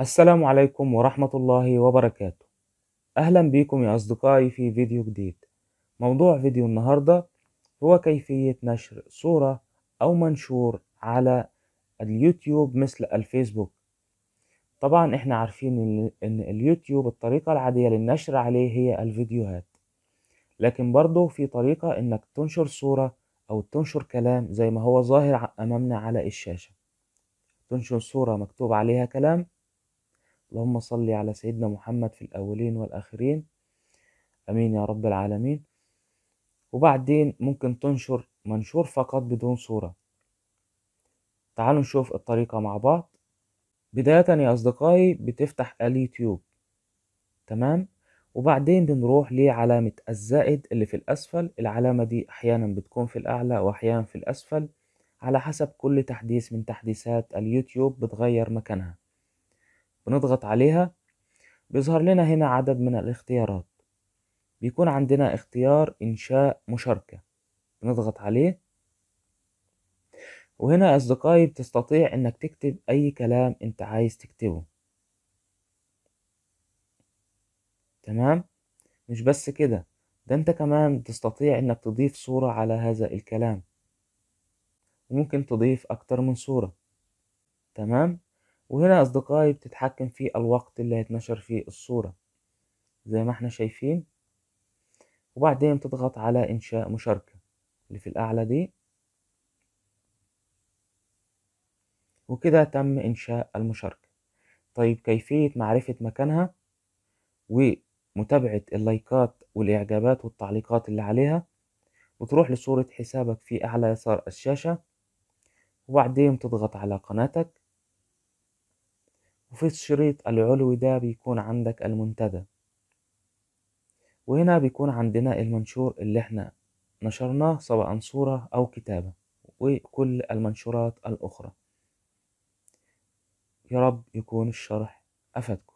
السلام عليكم ورحمة الله وبركاته أهلا بكم يا أصدقائي في فيديو جديد موضوع فيديو النهاردة هو كيفية نشر صورة أو منشور على اليوتيوب مثل الفيسبوك طبعا احنا عارفين ان اليوتيوب الطريقة العادية للنشر عليه هي الفيديوهات لكن برضه في طريقة انك تنشر صورة او تنشر كلام زي ما هو ظاهر امامنا على الشاشة تنشر صورة مكتوب عليها كلام اللهم صل على سيدنا محمد في الأولين والآخرين أمين يا رب العالمين وبعدين ممكن تنشر منشور فقط بدون صورة تعالوا نشوف الطريقة مع بعض بداية يا أصدقائي بتفتح اليوتيوب تمام وبعدين بنروح لعلامة الزائد اللي في الأسفل العلامة دي أحيانا بتكون في الأعلى وأحيانا في الأسفل على حسب كل تحديث من تحديثات اليوتيوب بتغير مكانها ونضغط عليها بيظهر لنا هنا عدد من الاختيارات بيكون عندنا اختيار إنشاء مشاركة بنضغط عليه وهنا أصدقائي بتستطيع إنك تكتب أي كلام أنت عايز تكتبه تمام مش بس كده ده أنت كمان تستطيع إنك تضيف صورة على هذا الكلام وممكن تضيف أكتر من صورة تمام وهنا أصدقائي بتتحكم في الوقت اللي هيتنشر فيه الصورة زي ما احنا شايفين وبعدين تضغط على إنشاء مشاركة اللي في الأعلى دي وكده تم إنشاء المشاركة طيب كيفية معرفة مكانها ومتابعة اللايكات والإعجابات والتعليقات اللي عليها وتروح لصورة حسابك في أعلى يسار الشاشة وبعدين تضغط على قناتك وفي الشريط العلوي ده بيكون عندك المنتدى وهنا بيكون عندنا المنشور اللي احنا نشرناه سواء صورة أو كتابة وكل المنشورات الأخرى يا رب يكون الشرح أفدكم